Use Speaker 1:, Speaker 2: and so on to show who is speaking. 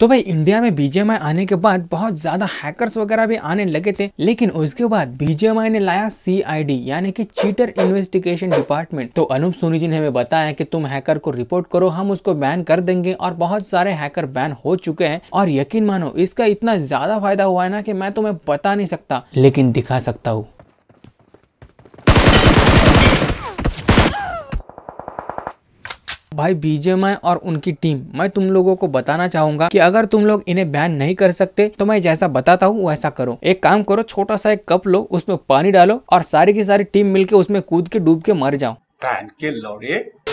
Speaker 1: तो भाई इंडिया में बीजेएमआई आने के बाद बहुत ज्यादा हैकर्स वगैरह भी आने लगे थे लेकिन उसके बाद बीजेएमआई ने लाया सीआईडी यानी कि चीटर इन्वेस्टिगेशन डिपार्टमेंट तो अनुप सोनी जी ने हमें बताया कि तुम हैकर को रिपोर्ट करो हम उसको बैन कर देंगे और बहुत सारे हैकर बैन हो चुके हैं और यकीन मानो इसका इतना ज्यादा फायदा हुआ है ना कि मैं तुम्हें बता नहीं सकता लेकिन
Speaker 2: दिखा सकता हूँ
Speaker 1: भाई बीजेमआई और उनकी टीम मैं तुम लोगों को बताना चाहूंगा कि अगर तुम लोग इन्हें बैन नहीं कर सकते तो मैं जैसा बताता हूँ वैसा करो एक काम करो छोटा सा एक कप
Speaker 3: लो उसमें पानी डालो और सारी की सारी टीम मिलके उसमें कूद के डूब के मर जाओ
Speaker 4: बैन के लौड़े